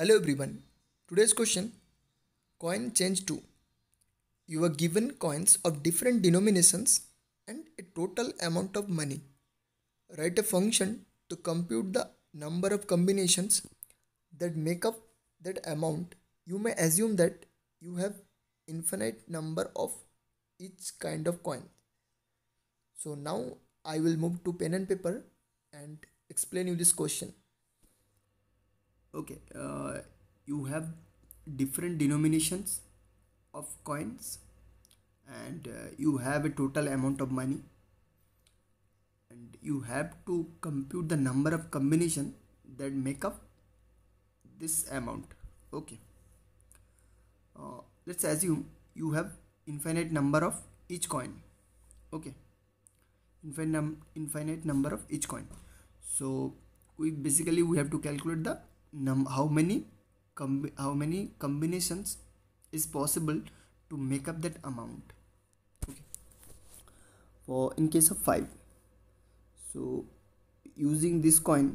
Hello everyone. Today's question coin change to you are given coins of different denominations and a total amount of money. Write a function to compute the number of combinations that make up that amount. You may assume that you have infinite number of each kind of coin. So now I will move to pen and paper and explain you this question okay uh, you have different denominations of coins and uh, you have a total amount of money and you have to compute the number of combination that make up this amount okay uh, let's assume you have infinite number of each coin okay infinite, num infinite number of each coin so we basically we have to calculate the num how many how many combinations is possible to make up that amount okay for in case of 5 so using this coin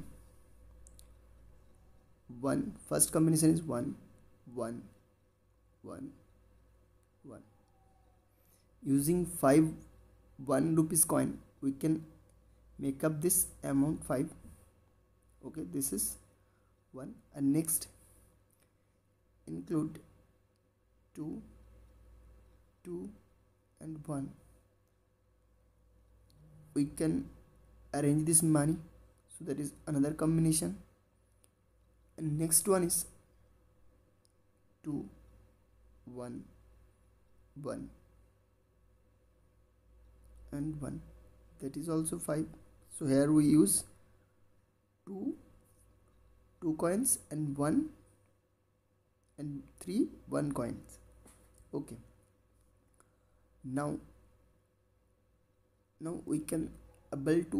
one first combination is one, one, one, one. using 5 1 rupees coin we can make up this amount 5 okay this is 1 and next include 2 2 and 1 we can arrange this money so that is another combination and next one is 2 1 1 and 1 that is also 5 so here we use 2 2 coins and 1 and 3 1 coins okay now now we can able to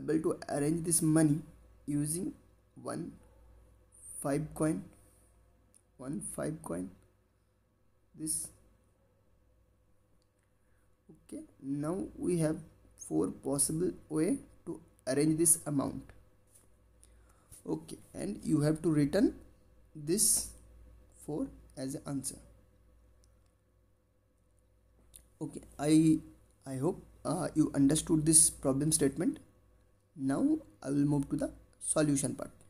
able to arrange this money using one 5 coin one 5 coin this okay now we have four possible way to arrange this amount okay and you have to return this 4 as an answer okay i i hope uh, you understood this problem statement now i will move to the solution part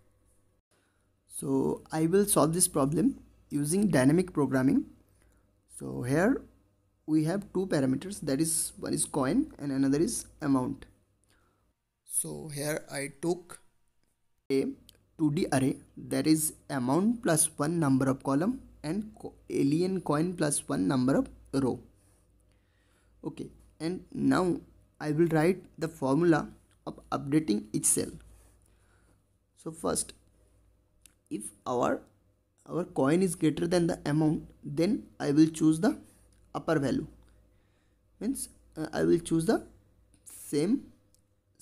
so i will solve this problem using dynamic programming so here we have two parameters that is one is coin and another is amount so here i took a 2D array there is amount plus 1 number of column and alien coin plus 1 number of row. Okay and now I will write the formula of updating each cell. So first if our our coin is greater than the amount then I will choose the upper value means uh, I will choose the same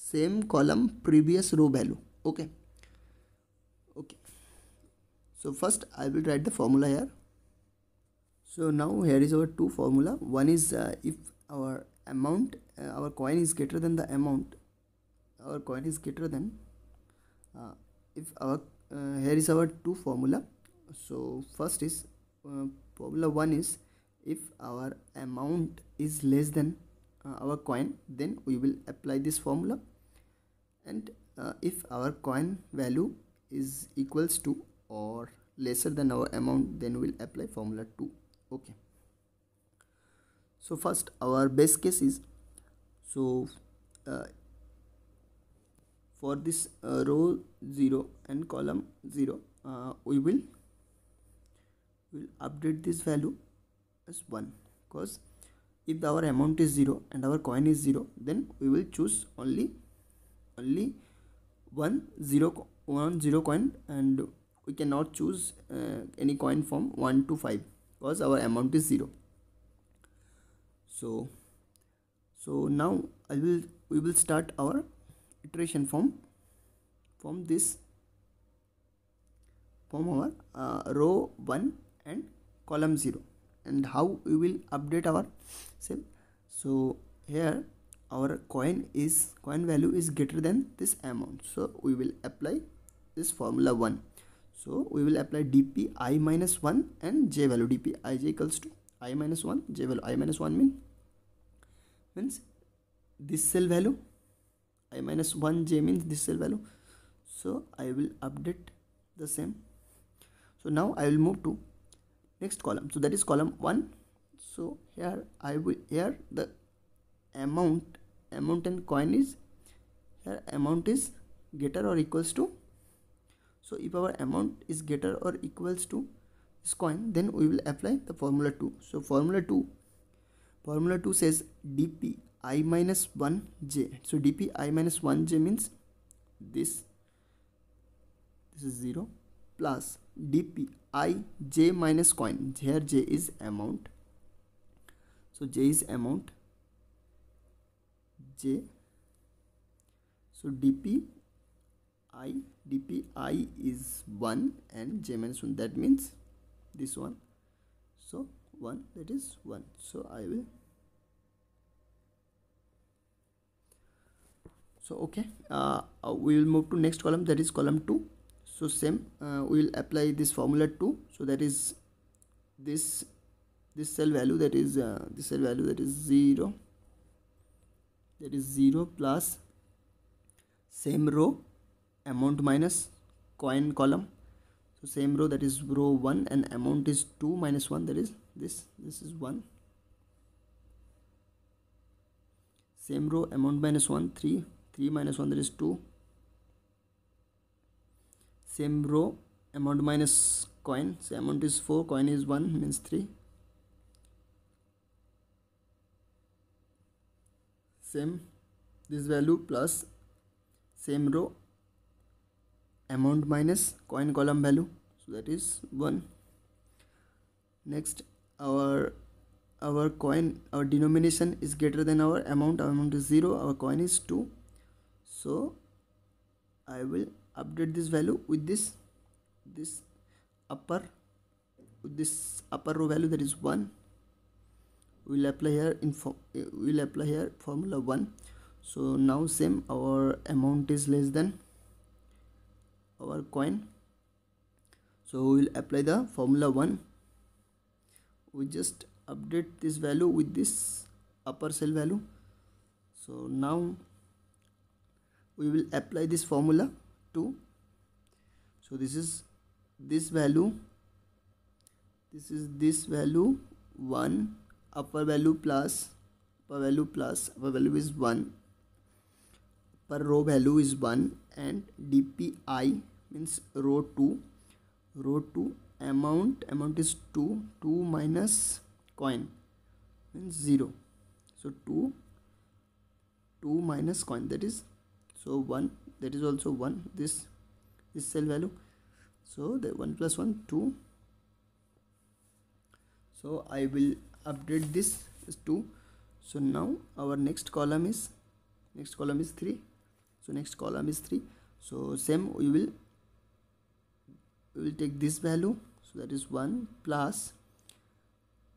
same column previous row value okay so first i will write the formula here so now here is our two formula one is uh, if our amount uh, our coin is greater than the amount our coin is greater than uh, if our uh, here is our two formula so first is uh, formula one is if our amount is less than uh, our coin then we will apply this formula and if our coin value is equals to or lesser than our amount then we'll apply formula 2 okay so first our base case is so uh, for this uh, row 0 and column 0 uh, we will will update this value as 1 because if our amount is 0 and our coin is 0 then we will choose only only one zero one zero coin and we cannot choose uh, any coin from 1 to 5 because our amount is 0 so so now I will we will start our iteration from from this from our uh, row 1 and column 0 and how we will update our cell so here our coin is coin value is greater than this amount so we will apply this formula 1 so we will apply dp i minus 1 and j value dp i j equals to i minus 1 j value i minus 1 mean means this cell value i minus 1 j means this cell value so I will update the same so now I will move to next column so that is column 1 so here I will here the amount amount and coin is here amount is greater or equals to so if our amount is greater or equals to this coin then we will apply the formula 2 so formula 2 formula 2 says dp i minus minus 1j so dp i minus minus 1j means this this is 0 plus dp i j minus coin here j is amount so j is amount j so dp i dpi is 1 and j minus 1 that means this one so 1 that is 1 so I will so okay uh, we will move to next column that is column 2 so same uh, we will apply this formula 2 so that is this this cell value that is uh, this cell value that is 0 that is 0 plus same row amount minus coin column so same row that is row 1 and amount is 2 minus 1 that is this this is 1 same row amount minus 1 3 3 minus 1 that is 2 same row amount minus coin so amount is 4 coin is 1 means 3 same this value plus same row amount minus coin column value so that is 1 next our our coin our denomination is greater than our amount our amount is 0 our coin is 2 so I will update this value with this this upper with this upper row value that is 1 we will apply here in we will apply here formula 1 so now same our amount is less than our coin so we will apply the formula 1 we just update this value with this upper cell value so now we will apply this formula to so this is this value this is this value 1 upper value plus upper value plus upper value is 1 per row value is 1 and dpi means row 2 row 2 amount amount is 2 2 minus coin means 0 so 2 2 minus coin that is so 1 that is also 1 this this cell value so the 1 plus 1 2 so I will update this is 2 so now our next column is next column is 3 so next column is 3 so same we will we will take this value so that is 1 plus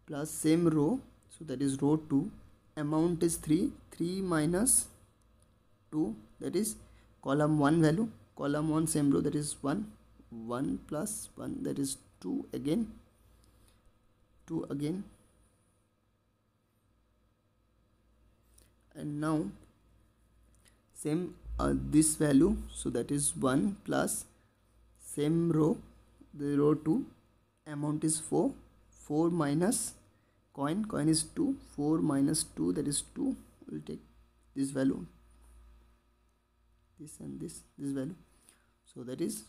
plus same row so that is row 2 amount is 3 3 minus 2 that is column 1 value column 1 same row that is 1 1 plus 1 that is 2 again 2 again and now same uh, this value so that is 1 plus same row the row 2 amount is 4 4 minus coin coin is 2 4 minus 2 that is 2 we'll take this value this and this this value so that is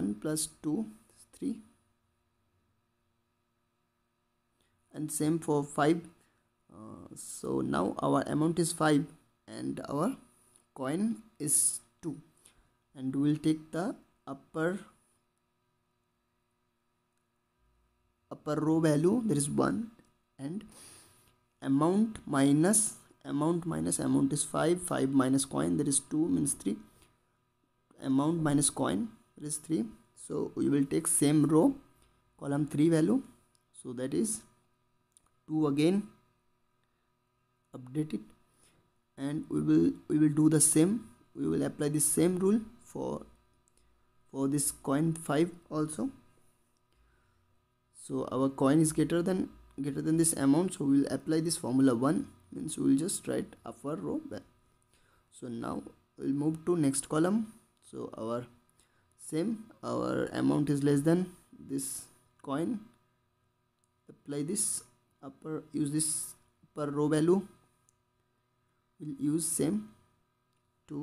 1 plus 2 is 3 and same for 5 uh, so now our amount is 5 and our coin is 2 and we'll take the upper upper row value there is 1 and amount minus amount minus amount is 5 5 minus coin there is 2 means 3 amount minus coin there is 3 so we will take same row column 3 value so that is 2 again update it and we will we will do the same we will apply the same rule for for this coin 5 also so our coin is greater than greater than this amount so we will apply this formula 1 means we will just write upper row back so now we'll move to next column so our same our amount is less than this coin apply this upper use this upper row value will use same 2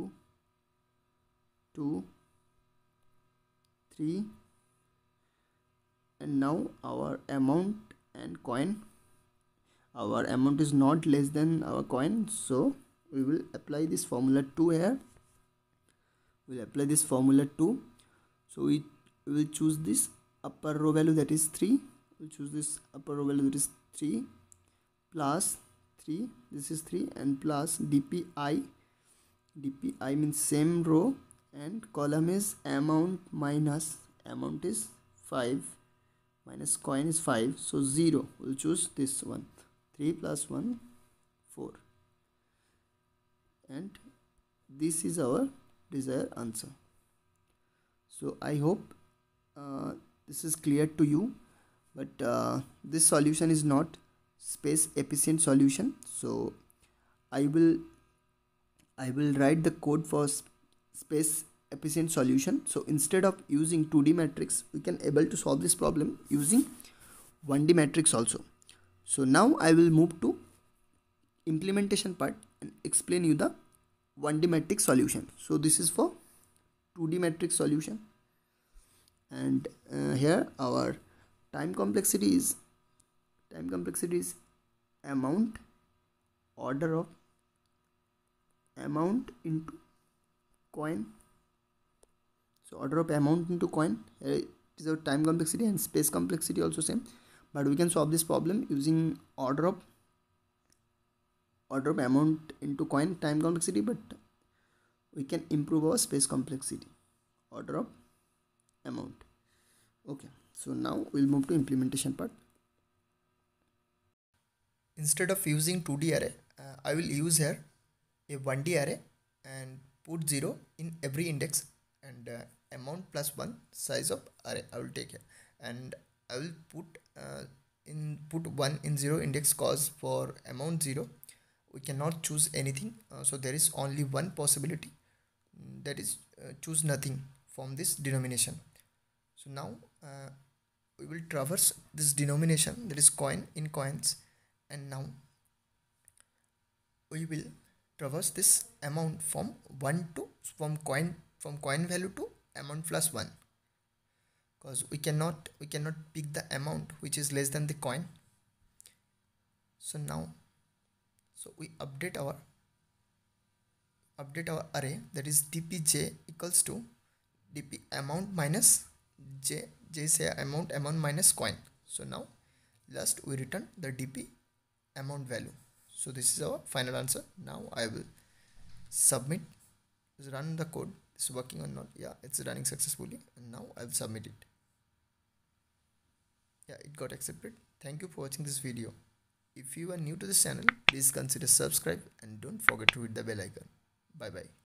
2 3 and now our amount and coin our amount is not less than our coin so we will apply this formula 2 here we'll apply this formula 2 so we will choose this upper row value that is 3 we'll choose this upper row value that is 3 plus 3 this is 3 and plus dpi dpi means same row and column is amount minus amount is 5 minus coin is 5 so 0 we'll choose this one 3 plus 1 4 and this is our desired answer so i hope uh, this is clear to you but uh, this solution is not space efficient solution so i will i will write the code for space efficient solution so instead of using 2d matrix we can able to solve this problem using 1d matrix also so now i will move to implementation part and explain you the 1d matrix solution so this is for 2d matrix solution and uh, here our time complexity is time complexity is amount order of amount into coin so order of amount into coin uh, it is our time complexity and space complexity also same but we can solve this problem using order of order of amount into coin time complexity but we can improve our space complexity order of amount okay so now we'll move to implementation part instead of using 2D array uh, I will use here a 1D array and put 0 in every index and uh, amount plus 1 size of array I will take here and I will put uh, in put 1 in 0 index cause for amount 0 we cannot choose anything uh, so there is only one possibility mm, that is uh, choose nothing from this denomination so now uh, we will traverse this denomination that is coin in coins and now we will traverse this amount from 1 to from coin from coin value to amount plus 1 because we cannot we cannot pick the amount which is less than the coin so now so we update our update our array that is dpj equals to dp amount minus j j say amount amount minus coin so now last we return the dp amount value so this is our final answer now i will submit run the code it's working or not yeah it's running successfully and now i'll submit it yeah it got accepted thank you for watching this video if you are new to this channel please consider subscribe and don't forget to hit the bell icon bye bye